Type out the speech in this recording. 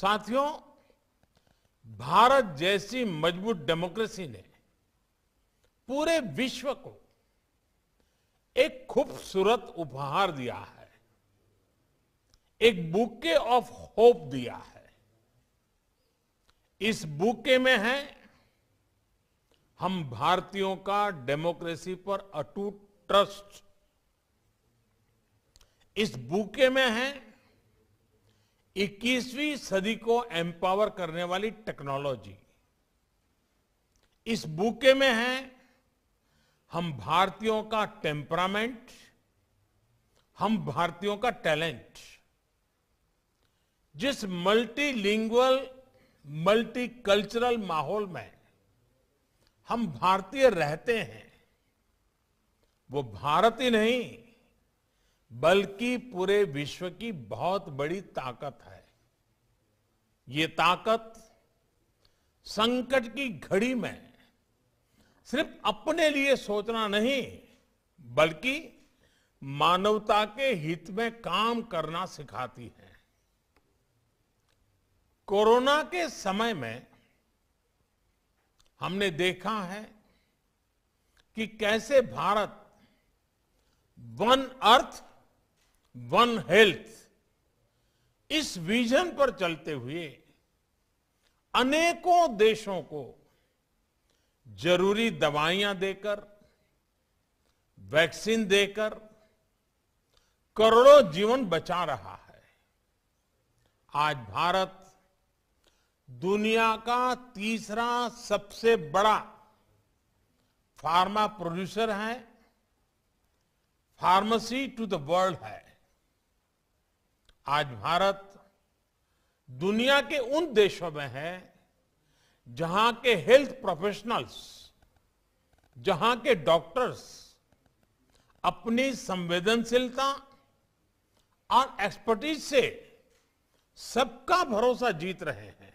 साथियों भारत जैसी मजबूत डेमोक्रेसी ने पूरे विश्व को एक खूबसूरत उपहार दिया है एक बुके ऑफ होप दिया है इस बुके में है हम भारतीयों का डेमोक्रेसी पर अटूट ट्रस्ट इस बुके में है 21वीं सदी को एम्पावर करने वाली टेक्नोलॉजी इस बुके में है हम भारतीयों का टेम्परामेंट हम भारतीयों का टैलेंट जिस मल्टीलिंगुअल मल्टीकल्चरल माहौल में हम भारतीय रहते हैं वो भारत ही नहीं बल्कि पूरे विश्व की बहुत बड़ी ताकत है ये ताकत संकट की घड़ी में सिर्फ अपने लिए सोचना नहीं बल्कि मानवता के हित में काम करना सिखाती है कोरोना के समय में हमने देखा है कि कैसे Bharat one earth one health इस विजन पर चलते हुए अनेकों देशों को जरूरी दवाइयां देकर वैक्सीन देकर करोड़ों जीवन बचा रहा है आज भारत दुनिया का तीसरा सबसे बड़ा फार्मा प्रोड्यूसर है फार्मेसी टू द वर्ल्ड है आज भारत दुनिया के उन देशों में है जहां के हेल्थ प्रोफेशनल्स जहां के डॉक्टर्स अपनी संवेदनशीलता और एक्सपर्टीज से सबका भरोसा जीत रहे हैं